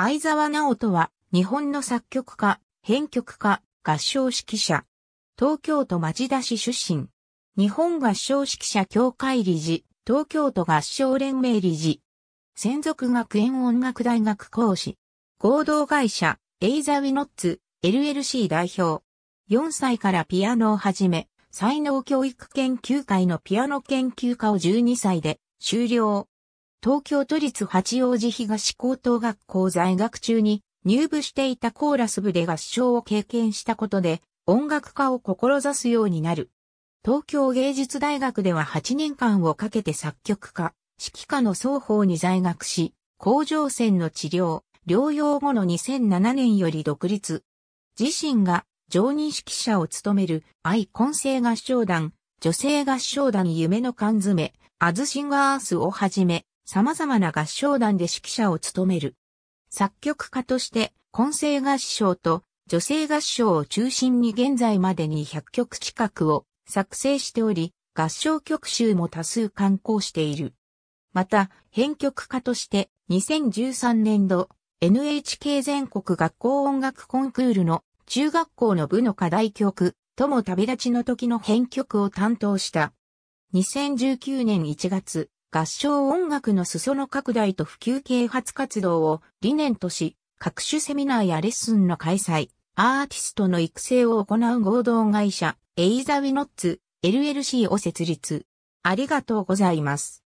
相沢直人は、日本の作曲家、編曲家、合唱指揮者。東京都町田市出身。日本合唱指揮者協会理事、東京都合唱連盟理事。専属学園音楽大学講師。合同会社、エイザウィノッツ、LLC 代表。4歳からピアノを始め、才能教育研究会のピアノ研究科を12歳で終了。東京都立八王子東高等学校在学中に入部していたコーラス部で合唱を経験したことで音楽家を志すようになる。東京芸術大学では8年間をかけて作曲家、指揮家の双方に在学し、甲状腺の治療、療養後の2007年より独立。自身が常任指揮者を務める愛婚性合唱団、女性合唱団夢の缶詰、アズシンガースをはじめ、様々な合唱団で指揮者を務める。作曲家として、混声合唱と女性合唱を中心に現在までに100曲近くを作成しており、合唱曲集も多数刊行している。また、編曲家として2013年度 NHK 全国学校音楽コンクールの中学校の部の課題曲、とも旅立ちの時の編曲を担当した。2019年1月、合唱音楽の裾野拡大と普及啓発活動を理念とし、各種セミナーやレッスンの開催、アーティストの育成を行う合同会社、エイザウィノッツ、LLC を設立。ありがとうございます。